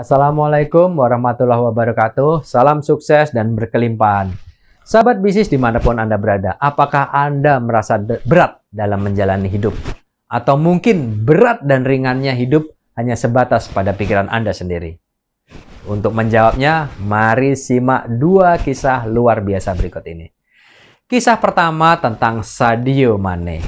Assalamualaikum warahmatullahi wabarakatuh. Salam sukses dan berkelimpahan. Sahabat bisnis dimanapun Anda berada, apakah Anda merasa berat dalam menjalani hidup? Atau mungkin berat dan ringannya hidup hanya sebatas pada pikiran Anda sendiri? Untuk menjawabnya, mari simak dua kisah luar biasa berikut ini. Kisah pertama tentang Sadio Mane.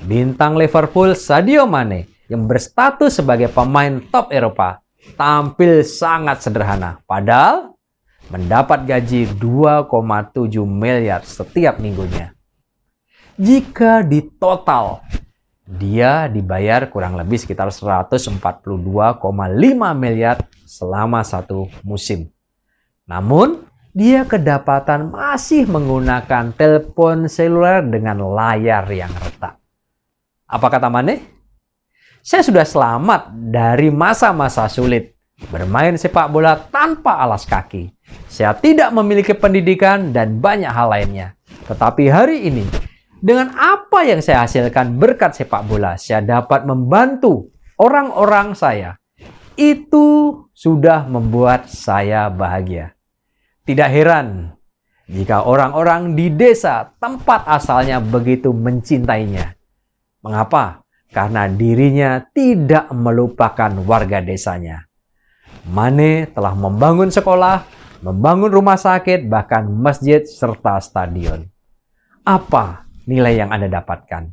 Bintang Liverpool Sadio Mane yang berstatus sebagai pemain top Eropa tampil sangat sederhana. Padahal mendapat gaji 2,7 miliar setiap minggunya. Jika di total dia dibayar kurang lebih sekitar 142,5 miliar selama satu musim. Namun, dia kedapatan masih menggunakan telepon seluler dengan layar yang retak. Apa kata Mane? saya sudah selamat dari masa-masa sulit. Bermain sepak bola tanpa alas kaki. Saya tidak memiliki pendidikan dan banyak hal lainnya. Tetapi hari ini, dengan apa yang saya hasilkan berkat sepak bola, saya dapat membantu orang-orang saya. Itu sudah membuat saya bahagia. Tidak heran jika orang-orang di desa tempat asalnya begitu mencintainya. Mengapa? karena dirinya tidak melupakan warga desanya. Mane telah membangun sekolah, membangun rumah sakit, bahkan masjid serta stadion. Apa nilai yang Anda dapatkan?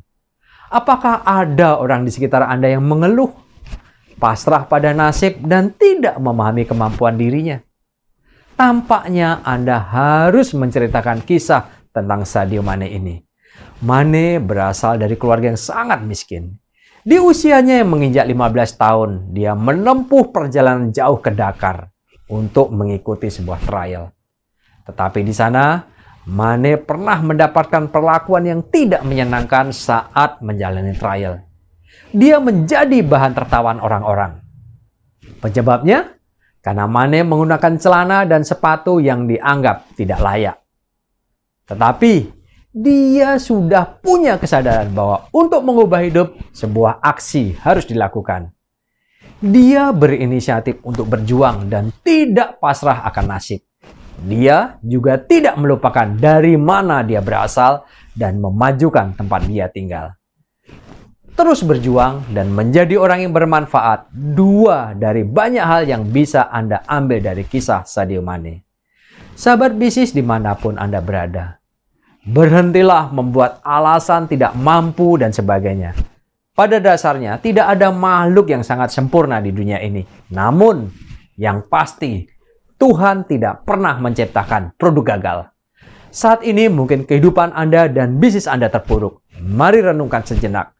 Apakah ada orang di sekitar Anda yang mengeluh, pasrah pada nasib, dan tidak memahami kemampuan dirinya? Tampaknya Anda harus menceritakan kisah tentang Sadio Mane ini. Mane berasal dari keluarga yang sangat miskin. Di usianya yang menginjak 15 tahun, dia menempuh perjalanan jauh ke Dakar untuk mengikuti sebuah trial. Tetapi di sana, Mane pernah mendapatkan perlakuan yang tidak menyenangkan saat menjalani trial. Dia menjadi bahan tertawan orang-orang. Penyebabnya, karena Mane menggunakan celana dan sepatu yang dianggap tidak layak. Tetapi dia sudah punya kesadaran bahwa untuk mengubah hidup, sebuah aksi harus dilakukan. Dia berinisiatif untuk berjuang dan tidak pasrah akan nasib. Dia juga tidak melupakan dari mana dia berasal dan memajukan tempat dia tinggal. Terus berjuang dan menjadi orang yang bermanfaat, dua dari banyak hal yang bisa Anda ambil dari kisah Sadio Mane. Sahabat bisnis dimanapun Anda berada, Berhentilah membuat alasan tidak mampu dan sebagainya. Pada dasarnya, tidak ada makhluk yang sangat sempurna di dunia ini. Namun, yang pasti, Tuhan tidak pernah menciptakan produk gagal. Saat ini mungkin kehidupan Anda dan bisnis Anda terpuruk. Mari renungkan sejenak.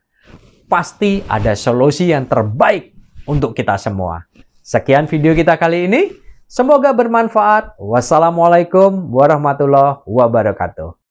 Pasti ada solusi yang terbaik untuk kita semua. Sekian video kita kali ini. Semoga bermanfaat. Wassalamualaikum warahmatullahi wabarakatuh.